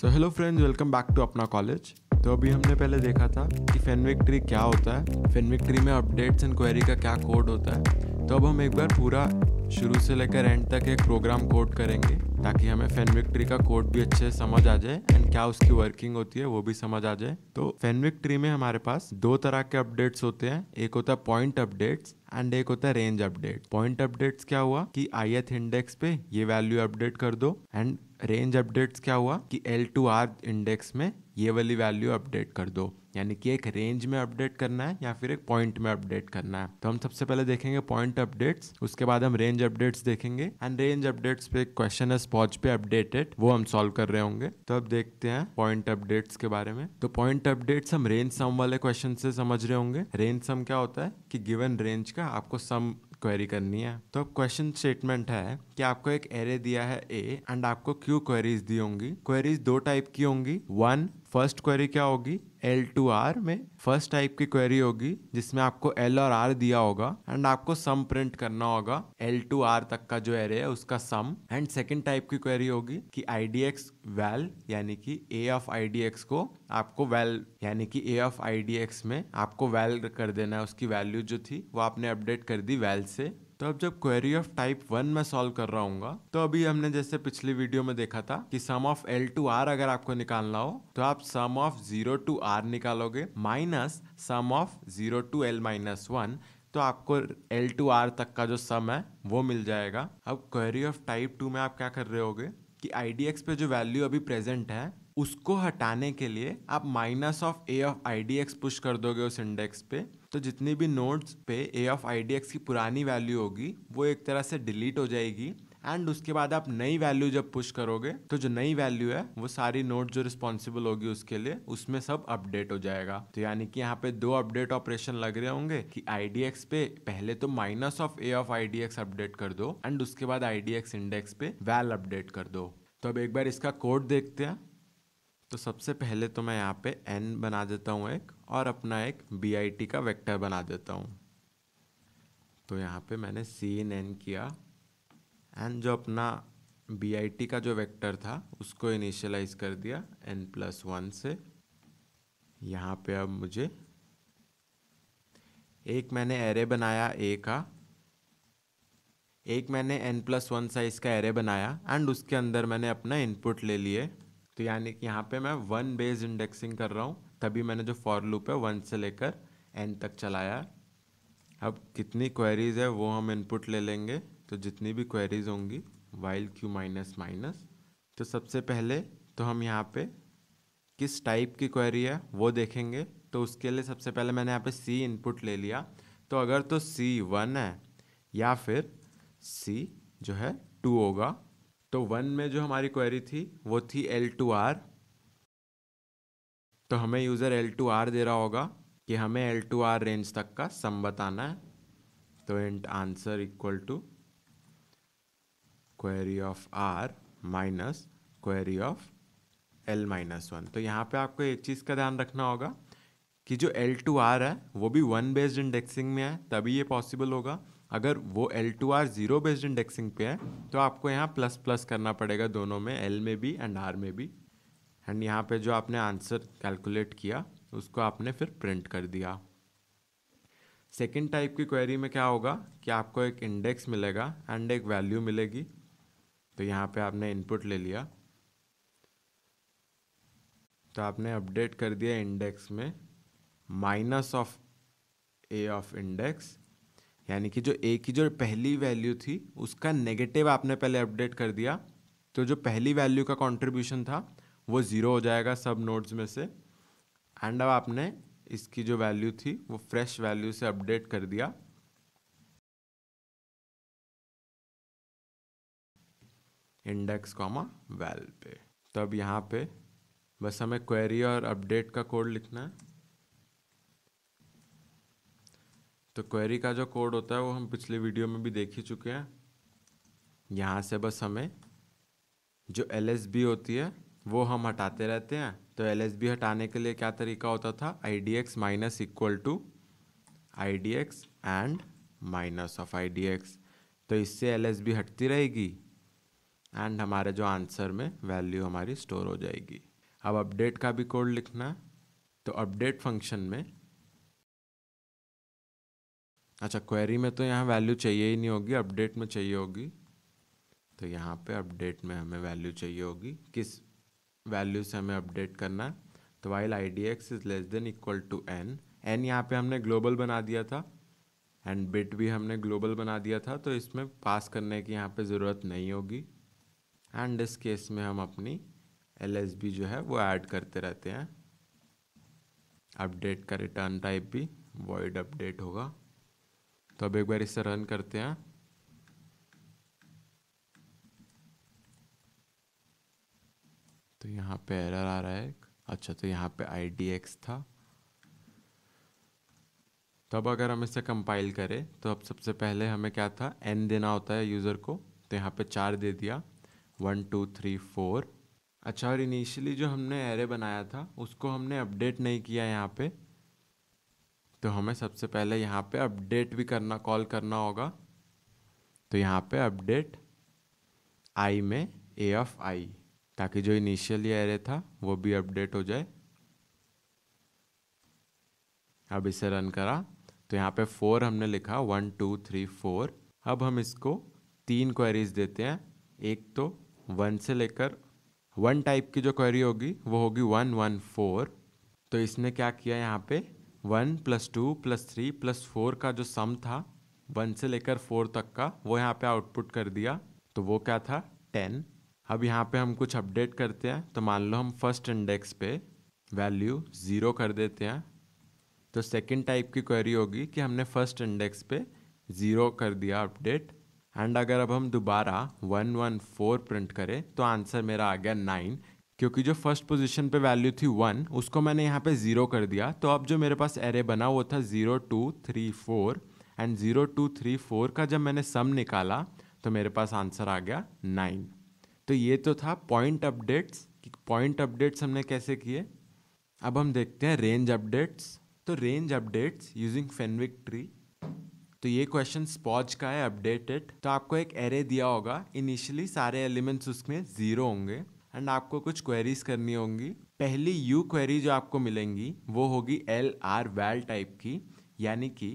so hello friends welcome back to अपना college तो अभी हमने पहले देखा था कि फेनविक ट्री क्या होता है फेनविक ट्री में अपडेट्स एंड क्वेरी का क्या कोड होता है तो अब हम एक बार पूरा शुरू से लेकर एंड तक एक प्रोग्राम कोड करेंगे ताकि हमें फेनविक ट्री का कोड भी अच्छे से समझ आ जाए एंड क्या उसकी वर्किंग होती है वो भी समझ आ जाए तो फेनविक ट्री में हमारे पास दो तरह के अपडेट्स होते हैं एक होता है पॉइंट अपडेट्स एंड एक होता है रेंज अपडेट पॉइंट अपडेट्स क्या हुआ कि आई एथ इंडेक्स पे ये वैल्यू अपडेट कर दो एंड रेंज अपडेट्स क्या हुआ कि एल टू आर इंडेक्स में ये वाली वैल्यू अपडेट कर दो यानी कि एक रेंज में अपडेट करना है या फिर एक पॉइंट में अपडेट करना है तो हम सबसे पहले देखेंगे पॉइंट अपडेट्स उसके बाद हम रेंज अपडेट्स देखेंगे एंड रेंज अपडेट्स पे क्वेश्चन पॉज पे अपडेटेड वो हम सॉल्व कर रहे होंगे तो अब देखते हैं पॉइंट अपडेट्स के बारे में तो पॉइंट अपडेट्स हम रेंज सम वाले क्वेश्चन से समझ रहे होंगे रेंज सम क्या होता है कि गिवन रेंज का आपको सम क्वेरी करनी है तो अब क्वेश्चन स्टेटमेंट है कि आपको एक एरे दिया है ए एंड आपको क्यू क्वेरीज दी होंगी क्वेरीज दो टाइप की होंगी वन फर्स्ट क्वेरी क्या होगी एल टू आर में फर्स्ट टाइप की क्वेरी होगी जिसमें आपको एल और आर दिया होगा एंड आपको सम प्रिंट करना होगा एल टू आर तक का जो एरे है उसका सम एंड सेकेंड टाइप की क्वेरी होगी कि आई डी एक्स वैल यानी कि A of I D X को आपको वैल यानी कि A of I D X में आपको वैल कर देना है उसकी वैल्यू जो थी वो आपने अपडेट कर दी वैल से तो अब जब क्वेरी ऑफ टाइप वन में सॉल्व कर रहा हूँ तो अभी हमने जैसे पिछली वीडियो में देखा था कि sum of L to R अगर आपको निकालना हो तो आप sum of zero to R निकालोगे minus sum of zero to L minus one तो आपको एल टू आर तक का जो सम है वो मिल जाएगा अब क्वेरी ऑफ टाइप टू में आप क्या कर रहे होगे कि आई डी एक्स पे जो वैल्यू अभी प्रेजेंट है उसको हटाने के लिए आप minus of A of I D X push कर दोगे उस इंडेक्स पे तो जितनी भी नोड्स पे A of I D X की पुरानी वैल्यू होगी वो एक तरह से डिलीट हो जाएगी एंड उसके बाद आप नई वैल्यू जब पुश करोगे तो जो नई वैल्यू है वो सारी नोट जो रिस्पॉन्सिबल होगी उसके लिए उसमें सब अपडेट हो जाएगा तो यानी कि यहाँ पे दो अपडेट ऑपरेशन लग रहे होंगे कि आई पे पहले तो minus of A of I update कर दो एंड उसके बाद आई इंडेक्स पे वैल अपडेट कर दो तो अब एक बार इसका कोड देखते हैं तो सबसे पहले तो मैं यहाँ पे n बना देता हूँ एक और अपना एक बी आई टी का वेक्टर बना देता हूँ तो यहाँ पे मैंने सी इन एन किया एंड जो अपना बी आई टी का जो वेक्टर था उसको इनिशियलाइज कर दिया एन प्लस वन से यहाँ पे अब मुझे एक मैंने एरे बनाया ए का एक मैंने एन प्लस वन साइज़ का एरे बनाया एंड उसके अंदर मैंने अपना इनपुट ले लिए तो यानी कि यहाँ पे मैं वन बेस इंडेक्सिंग कर रहा हूँ तभी मैंने जो फॉर लूप है वन से लेकर एन तक चलाया अब कितनी क्वेरीज है वो हम इनपुट ले लेंगे तो जितनी भी क्वेरीज होंगी वाइल क्यू माइनस माइनस तो सबसे पहले तो हम यहाँ पे किस टाइप की क्वेरी है वो देखेंगे तो उसके लिए सबसे पहले मैंने यहाँ पे सी इनपुट ले लिया तो अगर तो सी वन है या फिर सी जो है टू होगा तो वन में जो हमारी क्वेरी थी वो थी एल टू आर तो हमें यूज़र एल टू आर दे रहा होगा कि हमें एल टू आर रेंज तक का सम बताना है तो int answer equal to query of R minus query of L minus one तो यहाँ पे आपको एक चीज़ का ध्यान रखना होगा कि जो एल टू आर है वो भी वन बेस्ड इंडेक्सिंग में है तभी ये पॉसिबल होगा अगर वो L to R zero based indexing पे है तो आपको यहाँ प्लस प्लस करना पड़ेगा दोनों में एल में भी एंड आर में भी एंड यहाँ पे जो आपने आंसर कैलकुलेट किया उसको आपने फिर प्रिंट कर दिया सेकेंड टाइप की क्वेरी में क्या होगा कि आपको एक इंडेक्स मिलेगा एंड एक वैल्यू मिलेगी तो यहाँ पे आपने इनपुट ले लिया तो आपने अपडेट कर दिया इंडेक्स में minus of A of index यानी कि जो ए की जो पहली वैल्यू थी उसका नेगेटिव आपने पहले अपडेट कर दिया तो जो पहली वैल्यू का कंट्रीब्यूशन था वो ज़ीरो हो जाएगा सब नोड्स में से एंड अब आपने इसकी जो वैल्यू थी वो फ्रेश वैल्यू से अपडेट कर दिया इंडेक्स कॉमा वैल पे तो अब यहाँ पे बस हमें क्वेरी और अपडेट का कोड लिखना है तो क्वेरी का जो कोड होता है वो हम पिछले वीडियो में भी देख ही चुके हैं यहाँ से बस हमें जो एल होती है वो हम हटाते रहते हैं तो एल हटाने के लिए क्या तरीका होता था I D X minus equal to I D X and minus of I D X तो इससे एल हटती रहेगी एंड हमारे जो आंसर में वैल्यू हमारी स्टोर हो जाएगी अब अपडेट का भी कोड लिखना तो अपडेट फंक्शन में अच्छा क्वेरी में तो यहाँ वैल्यू चाहिए ही नहीं होगी अपडेट में चाहिए होगी तो यहाँ पे अपडेट में हमें वैल्यू चाहिए होगी किस वैल्यू से हमें अपडेट करना है तो while I D X is less than equal to N N यहाँ पे हमने ग्लोबल बना दिया था एंड बिट भी हमने ग्लोबल बना दिया था तो इसमें पास करने की यहाँ पे ज़रूरत नहीं होगी एंड इस केस में हम अपनी एल जो है वो ऐड करते रहते हैं अपडेट का रिटर्न टाइप भी वॉइड अपडेट होगा तो अब एक बार इसे रन करते हैं तो यहाँ पे एरर आ रहा है अच्छा तो यहाँ पे आई डी एक्स था तब तो अगर हम इसे कंपाइल करें तो अब सबसे पहले हमें क्या था एन देना होता है यूज़र को तो यहाँ पे चार दे दिया वन टू थ्री फोर अच्छा और इनिशियली जो हमने एरे बनाया था उसको हमने अपडेट नहीं किया यहाँ पे तो हमें सबसे पहले यहाँ पे अपडेट भी करना कॉल करना होगा तो यहाँ पे अपडेट आई में ए ऑफ आई ताकि जो इनिशियली एरे था वो भी अपडेट हो जाए अब इसे रन करा तो यहाँ पे फोर हमने लिखा वन टू थ्री फोर अब हम इसको तीन क्वेरीज देते हैं एक तो वन से लेकर वन टाइप की जो क्वेरी होगी वो होगी वन वन फोर तो इसने क्या किया यहाँ पे one plus two plus three plus four का जो सम था वन से लेकर फोर तक का वो यहाँ पे आउटपुट कर दिया तो वो क्या था टेन अब यहाँ पे हम कुछ अपडेट करते हैं तो मान लो हम फर्स्ट इंडेक्स पे वैल्यू ज़ीरो कर देते हैं तो सेकंड टाइप की क्वेरी होगी कि हमने फर्स्ट इंडेक्स पे ज़ीरो कर दिया अपडेट एंड अगर अब हम दोबारा वन वन फोर प्रिंट करें तो आंसर मेरा आ गया नाइन क्योंकि जो फर्स्ट पोजीशन पे वैल्यू थी वन उसको मैंने यहाँ पे ज़ीरो कर दिया तो अब जो मेरे पास एरे बना वो था zero two three four and zero two three four का जब मैंने सम निकाला तो मेरे पास आंसर आ गया नाइन तो ये तो था पॉइंट अपडेट्स पॉइंट अपडेट्स हमने कैसे किए अब हम देखते हैं रेंज अपडेट्स तो range updates using Fenwick tree तो ये क्वेश्चन स्पॉज का है अपडेटेड तो आपको एक एरे दिया होगा इनिशियली सारे एलिमेंट्स उसमें ज़ीरो होंगे एंड आपको कुछ क्वेरीज करनी होंगी पहली यू क्वेरी जो आपको मिलेंगी वो होगी एल आर वैल टाइप की यानी कि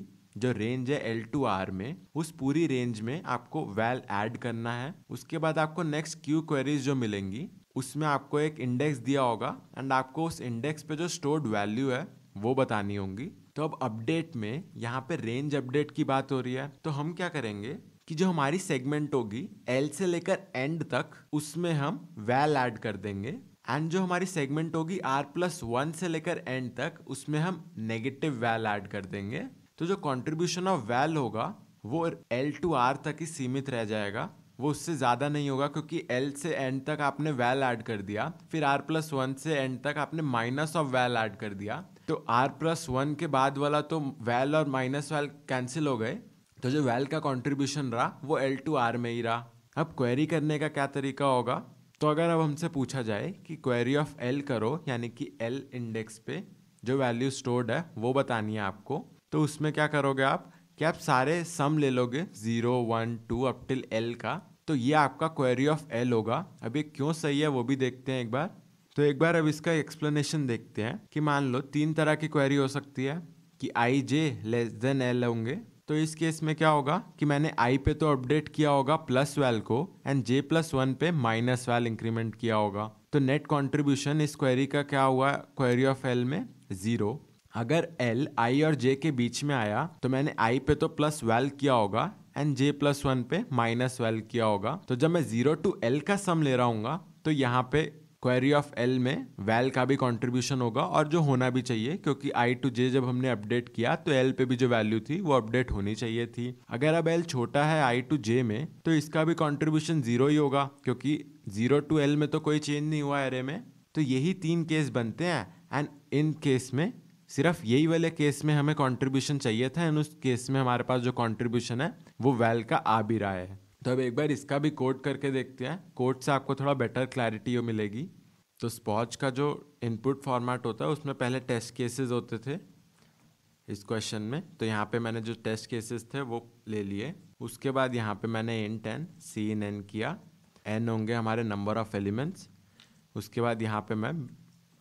जो रेंज है एल टू आर में उस पूरी रेंज में आपको वैल ऐड करना है उसके बाद आपको नेक्स्ट क्यू क्वेरीज जो मिलेंगी उसमें आपको एक इंडेक्स दिया होगा एंड आपको उस इंडेक्स पे जो स्टोर्ड वैल्यू है वो बतानी होंगी तो अब अपडेट में यहाँ पे रेंज अपडेट की बात हो रही है तो हम क्या करेंगे कि जो हमारी सेगमेंट होगी एल से लेकर एंड तक उसमें हम वैल ऐड कर देंगे एंड जो हमारी सेगमेंट होगी आर प्लस वन से लेकर एंड तक उसमें हम नेगेटिव वैल ऐड कर देंगे तो जो कॉन्ट्रीब्यूशन ऑफ वैल होगा वो एल टू आर तक ही सीमित रह जाएगा वो उससे ज़्यादा नहीं होगा क्योंकि एल से एंड तक आपने वैल ऐड कर दिया फिर आर प्लस वन से एंड तक आपने माइनस ऑफ वैल ऐड कर दिया तो आर प्लस वन के बाद वाला तो वैल और माइनस वैल कैंसिल हो गए तो जो वेल का कॉन्ट्रीब्यूशन रहा वो एल टू आर में ही रहा अब क्वेरी करने का क्या तरीका होगा तो अगर अब हमसे पूछा जाए कि क्वेरी ऑफ एल करो यानी कि एल इंडेक्स पे जो वैल्यू स्टोर्ड है वो बतानी है आपको तो उसमें क्या करोगे आप कि आप सारे सम ले लोगे zero one two up till L का तो ये आपका क्वेरी ऑफ एल होगा अब ये क्यों सही है वो भी देखते हैं एक बार तो एक बार अब इसका एक्सप्लेनेशन देखते हैं कि मान लो तीन तरह की क्वेरी हो सकती है कि I J less than L होंगे तो इस केस में क्या होगा कि मैंने आई पे तो अपडेट किया होगा प्लस वैल को एंड जे प्लस वन पे माइनस वैल इंक्रीमेंट किया होगा तो नेट कॉन्ट्रीब्यूशन इस क्वेरी का क्या हुआ क्वेरी ऑफ एल में जीरो अगर एल आई और जे के बीच में आया तो मैंने आई पे तो प्लस वैल किया होगा एंड जे प्लस वन पे माइनस वैल किया होगा तो जब मैं जीरो टू एल का सम ले रहा हूँ तो यहाँ पे क्वेरी ऑफ एल में वैल का भी कॉन्ट्रीब्यूशन होगा और जो होना भी चाहिए क्योंकि आई टू जे जब हमने अपडेट किया तो एल पे भी जो वैल्यू थी वो अपडेट होनी चाहिए थी अगर अब एल छोटा है आई टू जे में तो इसका भी कॉन्ट्रीब्यूशन जीरो ही होगा क्योंकि जीरो टू एल में तो कोई चेंज नहीं हुआ एरे में तो यही तीन केस बनते हैं एंड इन केस में सिर्फ यही वाले केस में हमें कॉन्ट्रीब्यूशन चाहिए था एंड उस केस में हमारे पास जो कॉन्ट्रीब्यूशन है वो वैल का आ भी रहा है तो अब एक बार इसका भी कोड करके देखते हैं कोड से आपको थोड़ा बेटर क्लैरिटी मिलेगी तो स्पॉच का जो इनपुट फॉर्मेट होता है उसमें पहले टेस्ट केसेस होते थे इस क्वेश्चन में तो यहाँ पे मैंने जो टेस्ट केसेस थे वो ले लिए उसके बाद यहाँ पे मैंने in ten C in N किया एन होंगे हमारे नंबर ऑफ एलिमेंट्स उसके बाद यहाँ पे मैं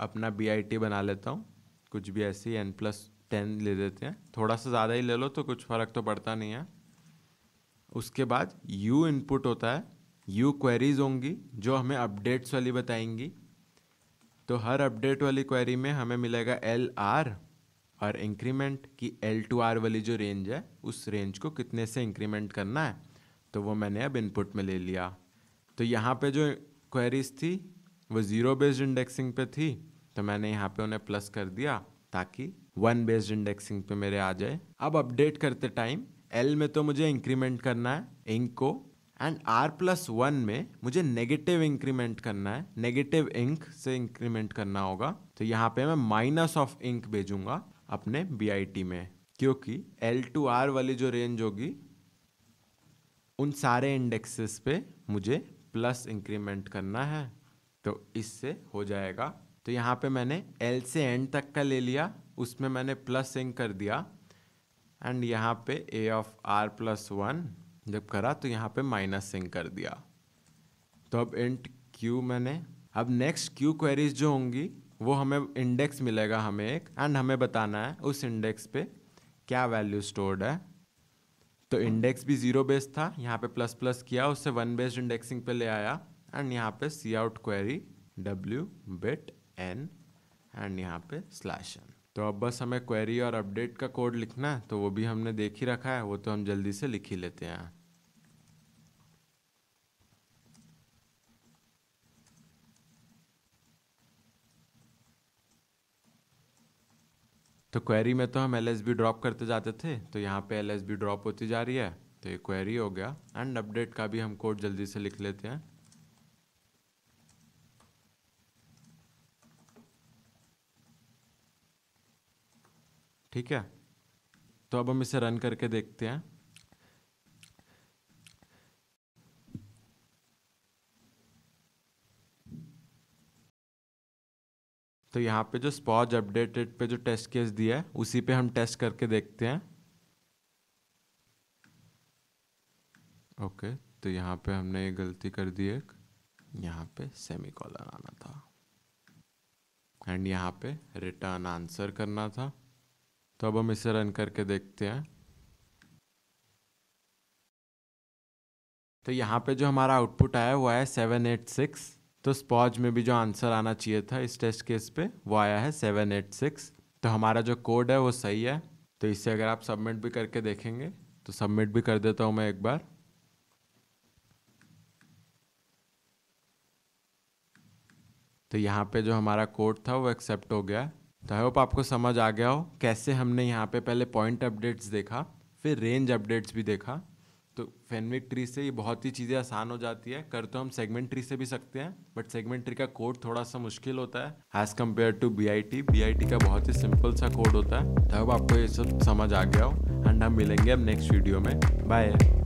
अपना बी आई टी बना लेता हूँ कुछ भी ऐसे ही एन प्लस टेन ले देते हैं थोड़ा सा ज़्यादा ही ले लो तो कुछ फ़र्क तो पड़ता नहीं है उसके बाद यू इनपुट होता है यू क्वेरीज होंगी जो हमें अपडेट्स वाली बताएंगी तो हर अपडेट वाली क्वेरी में हमें मिलेगा एल आर और इंक्रीमेंट की एल टू आर वाली जो रेंज है उस रेंज को कितने से इंक्रीमेंट करना है तो वो मैंने अब इनपुट में ले लिया तो यहाँ पे जो क्वेरीज थी वो ज़ीरो बेस्ड इंडेक्सिंग पे थी तो मैंने यहाँ पे उन्हें प्लस कर दिया ताकि वन बेस्ड इंडेक्सिंग पे मेरे आ जाए अब अपडेट करते टाइम एल में तो मुझे इंक्रीमेंट करना है इंक को एंड आर प्लस वन में मुझे नेगेटिव इंक्रीमेंट करना है नेगेटिव इंक से इंक्रीमेंट करना होगा तो यहाँ पे मैं माइनस ऑफ इंक भेजूंगा अपने बी में क्योंकि एल टू आर वाली जो रेंज होगी उन सारे इंडेक्सेस पे मुझे प्लस इंक्रीमेंट करना है तो इससे हो जाएगा तो यहाँ पे मैंने एल से एंड तक का ले लिया उसमें मैंने प्लस इंक कर दिया एंड यहाँ पे A of R plus one जब करा तो यहाँ पे माइनस सिंह कर दिया तो अब इंट क्यू मैंने अब नेक्स्ट क्यू क्वेरीज जो होंगी वो हमें इंडेक्स मिलेगा हमें एक एंड हमें बताना है उस इंडेक्स पे क्या वैल्यू स्टोर्ड है तो इंडेक्स भी जीरो बेस्ड था यहाँ पे प्लस प्लस किया उससे वन बेस्ड इंडेक्सिंग पे ले आया एंड यहाँ पे C out query W bit N and यहाँ पे स्लैश एन तो अब बस हमें क्वेरी और अपडेट का कोड लिखना है तो वो भी हमने देख ही रखा है वो तो हम जल्दी से लिख ही लेते हैं तो क्वेरी में तो हम एल ड्रॉप करते जाते थे तो यहाँ पे एल ड्रॉप होती जा रही है तो ये क्वेरी हो गया एंड अपडेट का भी हम कोड जल्दी से लिख लेते हैं ठीक है तो अब हम इसे रन करके देखते हैं तो यहाँ पे जो स्पॉज अपडेटेड पे जो टेस्ट केस दिया है उसी पे हम टेस्ट करके देखते हैं ओके okay, तो यहाँ पे हमने ये गलती कर दी एक यहाँ पे सेमी कॉलर आना था एंड यहाँ पे रिटर्न आंसर करना था तो अब हम इसे रन करके देखते हैं तो यहाँ पे जो हमारा आउटपुट आया वो आया सेवन एट सिक्स तो स्पॉज में भी जो आंसर आना चाहिए था इस टेस्ट केस पे वो आया है सेवन एट सिक्स तो हमारा जो कोड है वो सही है तो इसे अगर आप सबमिट भी करके देखेंगे तो सबमिट भी कर देता हूँ मैं एक बार तो यहाँ पे जो हमारा कोड था वो एक्सेप्ट हो गया तो आई होप आपको समझ आ गया हो कैसे हमने यहाँ पे पहले पॉइंट अपडेट्स देखा फिर रेंज अपडेट्स भी देखा तो फेनविक ट्री से ये बहुत ही चीज़ें आसान हो जाती है कर तो हम सेगमेंट ट्री से भी सकते हैं बट सेगमेंट ट्री का कोड थोड़ा सा मुश्किल होता है as compare to B I T B I T का बहुत ही सिंपल सा कोड होता है तब तो आपको ये सब समझ आ गया हो एंड हम मिलेंगे अब नेक्स्ट वीडियो में बाय